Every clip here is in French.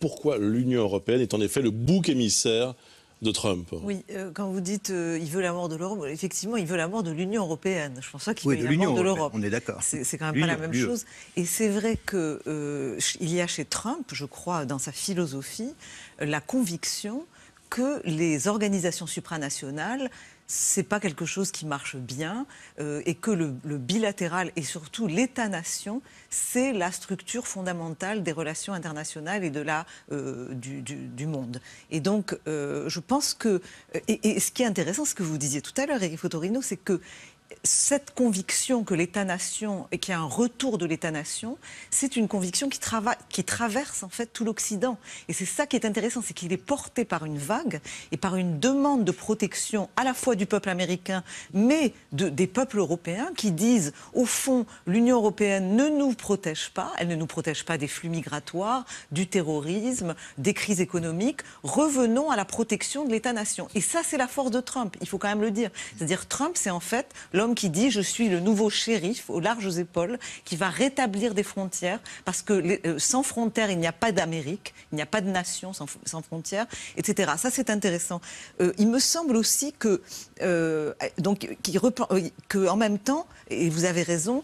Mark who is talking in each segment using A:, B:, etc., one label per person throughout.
A: pourquoi l'Union européenne est en effet le bouc émissaire de Trump. Oui, euh, quand vous dites qu'il euh, il veut la mort de l'Europe, effectivement, il veut la mort de l'Union européenne. Je pense pas qu'il oui, veut la mort de l'Europe. On est d'accord. C'est quand même pas la même chose. Et c'est vrai que euh, il y a chez Trump, je crois, dans sa philosophie, la conviction que les organisations supranationales c'est pas quelque chose qui marche bien euh, et que le, bilatéral et surtout l'État-nation, c'est la structure fondamentale des relations internationales et de la, euh, du, du, monde. Et donc, euh, je pense que. Et, ce qui est intéressant, ce que vous disiez tout à l'heure, Eric Fotorino, c'est que cette conviction que l'État-nation et qu'il y a un retour de l'État-nation, c'est une conviction qui, travaille qui, traverse en fait tout l'Occident. Et c'est ça qui est intéressant, c'est qu'il est porté par une vague et par une demande de protection à la fois du peuple américain, mais de, des peuples européens qui disent, au fond, l'Union européenne ne nous protège pas, elle ne nous protège pas des flux migratoires, du terrorisme, des crises économiques. Revenons à la protection de l'État-nation. Et ça, c'est la force de Trump, il faut quand même le dire. C'est-à-dire, Trump, c'est en fait l'homme qui dit, je suis le nouveau shérif aux larges épaules, qui va rétablir des frontières, parce que euh, sans frontières, il n'y a pas d'Amérique, il n'y a pas de nation sans, frontières, etc. Ça, c'est intéressant. Euh, il me semble aussi que euh, donc qui euh, en même temps, et vous avez raison,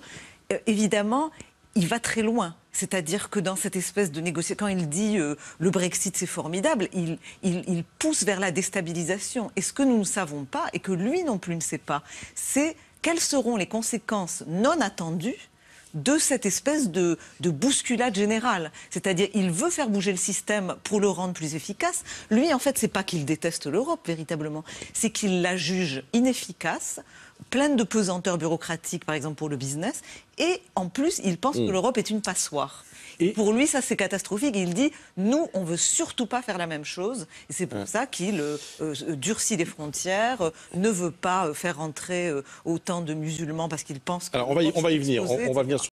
A: euh, évidemment, il va très loin. C'est-à-dire que dans cette espèce de négociation, quand il dit le Brexit c'est formidable, il, pousse vers la déstabilisation. Et ce que nous ne savons pas, et que lui non plus ne sait pas, c'est quelles seront les conséquences non attendues de cette espèce de, bousculade générale. C'est-à-dire, il veut faire bouger le système pour le rendre plus efficace. Lui, en fait, c'est pas qu'il déteste l'Europe véritablement, c'est qu'il la juge inefficace pleine de pesanteurs bureaucratiques, par exemple pour le business. Et en plus, il pense que mm. l'Europe est une passoire. Et pour lui, ça c'est catastrophique. Il dit nous, on veut surtout pas faire la même chose. Et c'est pour mm. ça qu'il euh, euh, durcit les frontières, euh, ne veut pas faire entrer autant de musulmans parce qu'il pense. Alors on va y, venir. on va venir sur